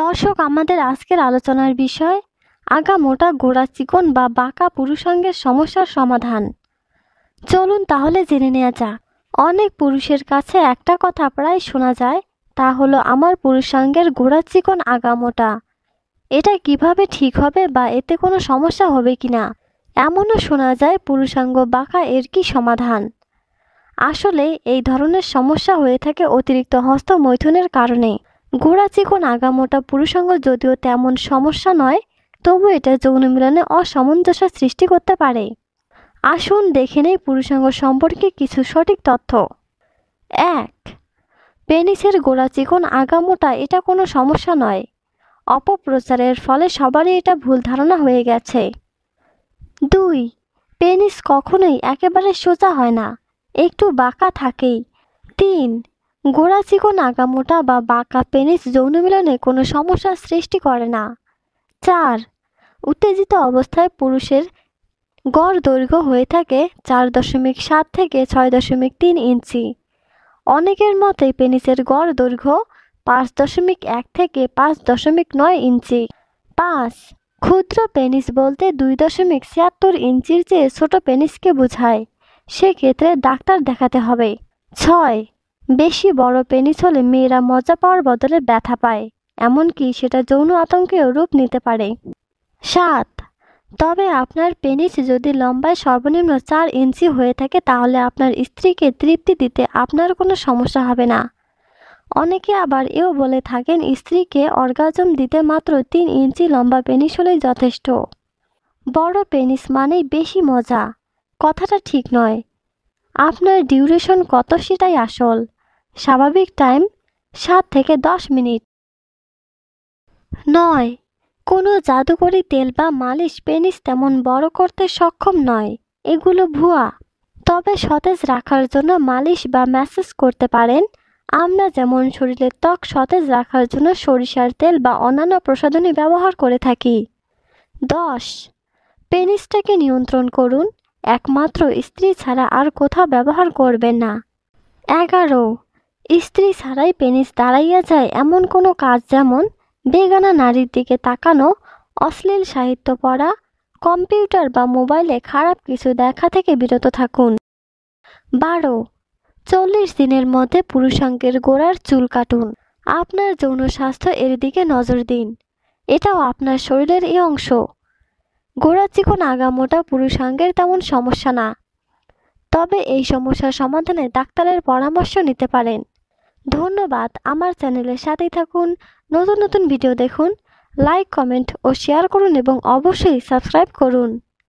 দর্শক আমাদের আজকের আলোচনার বিষয় আগা মোটা গোড়া চিকন বা বাঁকা পুরুষাঙ্গের সমস্যার সমাধান চলুন তাহলে জেনে নেওয়া যাক অনেক পুরুষের কাছে একটা কথা প্রায় শোনা যায় তা হলো আমার পুরুষাঙ্গের গোড়া চিকন আগা মোটা এটা কিভাবে ঠিক হবে বা এতে কোনো সমস্যা হবে কি না এমনও শোনা যায় পুরুষাঙ্গ বাঁকা এর কি সমাধান আসলে এই ধরনের সমস্যা হয়ে থাকে অতিরিক্ত হস্ত হস্তমৈথুনের কারণে গোড়া চিকন আগামোটা পুরুষাঙ্গ যদিও তেমন সমস্যা নয় তবু এটা যৌন মিলনে অসামঞ্জস্য সৃষ্টি করতে পারে আসুন দেখে নেই পুরুষাঙ্গ সম্পর্কে কিছু সঠিক তথ্য এক পেনিসের গোড়া চিকন আগামোটা এটা কোনো সমস্যা নয় অপপ্রচারের ফলে সবারই এটা ভুল ধারণা হয়ে গেছে দুই পেনিস কখনোই একেবারে সোজা হয় না একটু বাঁকা থাকেই তিন গোড়া চিকন আগামোটা বা বাঁকা পেনিস যৌন মিলনে কোনো সমস্যার সৃষ্টি করে না চার উত্তেজিত অবস্থায় পুরুষের গড় দৈর্ঘ্য হয়ে থাকে চার দশমিক সাত থেকে ছয় দশমিক তিন ইঞ্চি অনেকের মতে পেনিসের গড় দৈর্ঘ্য পাঁচ দশমিক এক থেকে পাঁচ দশমিক নয় ইঞ্চি পাঁচ ক্ষুদ্র পেনিস বলতে দুই দশমিক ছিয়াত্তর ইঞ্চির চেয়ে ছোট পেনিসকে বোঝায় সেক্ষেত্রে ডাক্তার দেখাতে হবে ছয় বেশি বড় পেনিস হলে মেয়েরা মজা পাওয়ার বদলে ব্যথা পায় এমনকি সেটা যৌন আতঙ্কেও রূপ নিতে পারে সাত তবে আপনার পেনিস যদি লম্বায় সর্বনিম্ন চার ইঞ্চি হয়ে থাকে তাহলে আপনার স্ত্রীকে তৃপ্তি দিতে আপনার কোনো সমস্যা হবে না অনেকে আবার এও বলে থাকেন স্ত্রীকে অর্গাজম দিতে মাত্র তিন ইঞ্চি লম্বা পেনিস হলেই যথেষ্ট বড় পেনিস মানেই বেশি মজা কথাটা ঠিক নয় আপনার ডিউরেশন কত সেটাই আসল স্বাভাবিক টাইম সাত থেকে দশ মিনিট নয় কোনো জাদুকরি তেল বা মালিশ পেনিস তেমন বড় করতে সক্ষম নয় এগুলো ভুয়া তবে সতেজ রাখার জন্য মালিশ বা ম্যাসেজ করতে পারেন আমরা যেমন শরীরের ত্বক সতেজ রাখার জন্য সরিষার তেল বা অন্যান্য প্রসাধনী ব্যবহার করে থাকি দশ পেনিসটাকে নিয়ন্ত্রণ করুন একমাত্র স্ত্রী ছাড়া আর কোথাও ব্যবহার করবেন না এগারো স্ত্রী ছাড়াই পেনিস দাঁড়াইয়া যায় এমন কোনো কাজ যেমন বেগানা নারীর দিকে তাকানো অশ্লীল সাহিত্য পড়া কম্পিউটার বা মোবাইলে খারাপ কিছু দেখা থেকে বিরত থাকুন বারো চল্লিশ দিনের মধ্যে পুরুষাঙ্গের গোড়ার চুল কাটুন আপনার যৌন স্বাস্থ্য এর দিকে নজর দিন এটাও আপনার শরীরের এই অংশ গোড়া চিকন আগামোটা পুরুষাঙ্গের তেমন সমস্যা না তবে এই সমস্যার সমাধানে ডাক্তারের পরামর্শ নিতে পারেন ধন্যবাদ আমার চ্যানেলের সাথেই থাকুন নতুন নতুন ভিডিও দেখুন লাইক কমেন্ট ও শেয়ার করুন এবং অবশ্যই সাবস্ক্রাইব করুন